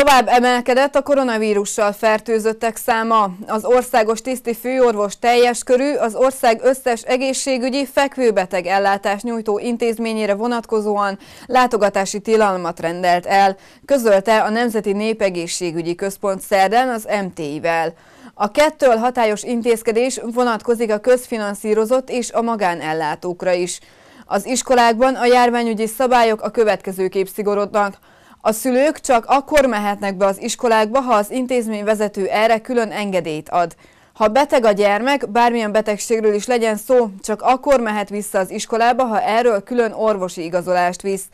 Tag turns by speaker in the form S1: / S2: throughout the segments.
S1: Tovább emelkedett a koronavírussal fertőzöttek száma. Az országos tiszti főorvos teljes körű, az ország összes egészségügyi fekvőbeteg ellátás nyújtó intézményére vonatkozóan látogatási tilalmat rendelt el, közölte a Nemzeti Népegészségügyi Központ szerdán az MTI-vel. A kettől hatályos intézkedés vonatkozik a közfinanszírozott és a magánellátókra is. Az iskolákban a járványügyi szabályok a következőképp szigorodnak – a szülők csak akkor mehetnek be az iskolákba, ha az intézményvezető erre külön engedélyt ad. Ha beteg a gyermek, bármilyen betegségről is legyen szó, csak akkor mehet vissza az iskolába, ha erről külön orvosi igazolást visz.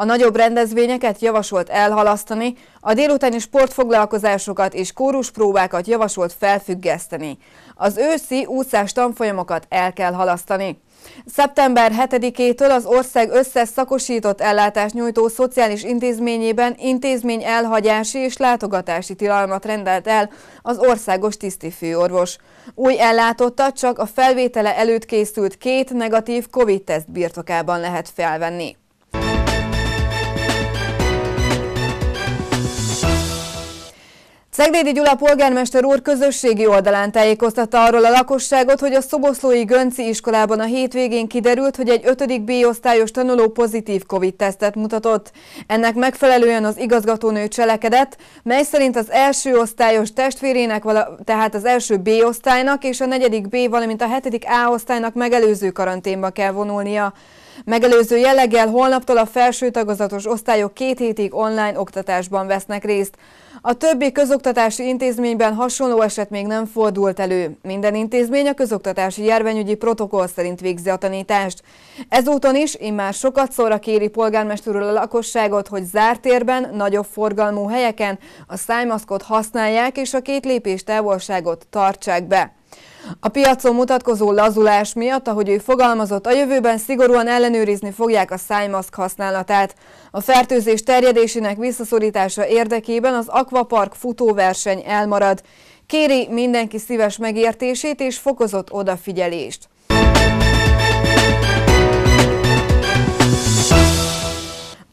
S1: A nagyobb rendezvényeket javasolt elhalasztani, a délutáni sportfoglalkozásokat és kóruspróbákat javasolt felfüggeszteni. Az őszi úszás tanfolyamokat el kell halasztani. Szeptember 7-től az ország összes szakosított ellátást nyújtó szociális intézményében intézmény elhagyási és látogatási tilalmat rendelt el az országos tisztifőorvos. Új ellátottat csak a felvétele előtt készült két negatív COVID-teszt birtokában lehet felvenni. Szeglédi Gyula polgármester úr közösségi oldalán tájékoztatta arról a lakosságot, hogy a Szoboszlói Gönci iskolában a hétvégén kiderült, hogy egy 5. B osztályos tanuló pozitív COVID-tesztet mutatott. Ennek megfelelően az igazgatónő cselekedett, mely szerint az első osztályos testvérének, tehát az első B osztálynak és a negyedik B, valamint a hetedik A osztálynak megelőző karanténba kell vonulnia. Megelőző jelleggel holnaptól a felső tagozatos osztályok két hétig online oktatásban vesznek részt. A többi közoktatási intézményben hasonló eset még nem fordult elő. Minden intézmény a közoktatási járványügyi protokoll szerint végzi a tanítást. Ezúton is immár sokat szóra kéri polgármesterül a lakosságot, hogy zárt térben, nagyobb forgalmú helyeken a szájmaszkot használják és a két lépés távolságot tartsák be. A piacon mutatkozó lazulás miatt, ahogy ő fogalmazott, a jövőben szigorúan ellenőrizni fogják a szájmaszk használatát. A fertőzés terjedésének visszaszorítása érdekében az Aquapark futóverseny elmarad. Kéri mindenki szíves megértését és fokozott odafigyelést.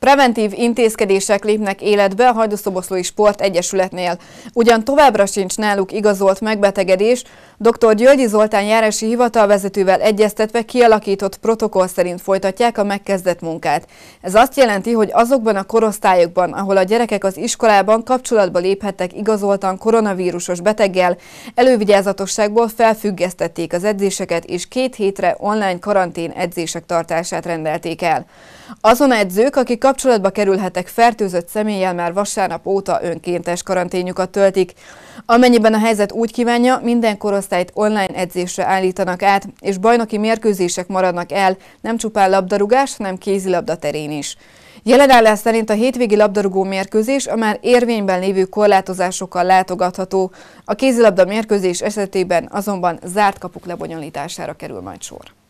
S1: Preventív intézkedések lépnek életbe a Hajdúszoboszlói Sport Egyesületnél. Ugyan továbbra sincs náluk igazolt megbetegedés, dr. Györgyi Zoltán járási hivatalvezetővel egyeztetve kialakított protokoll szerint folytatják a megkezdett munkát. Ez azt jelenti, hogy azokban a korosztályokban, ahol a gyerekek az iskolában kapcsolatba léphettek igazoltan koronavírusos beteggel, elővigyázatosságból felfüggesztették az edzéseket és két hétre online karantén edzések tartását rendelték el. Azon edzők, akik kapcsolatba kerülhetek fertőzött személlyel már vasárnap óta önkéntes karanténjukat töltik. Amennyiben a helyzet úgy kívánja, minden korosztályt online edzésre állítanak át, és bajnoki mérkőzések maradnak el, nem csupán labdarúgás, hanem kézilabda terén is. Jelenállás szerint a hétvégi labdarúgó mérkőzés a már érvényben lévő korlátozásokkal látogatható. A kézilabda mérkőzés esetében azonban zárt kapuk lebonyolítására kerül majd sor.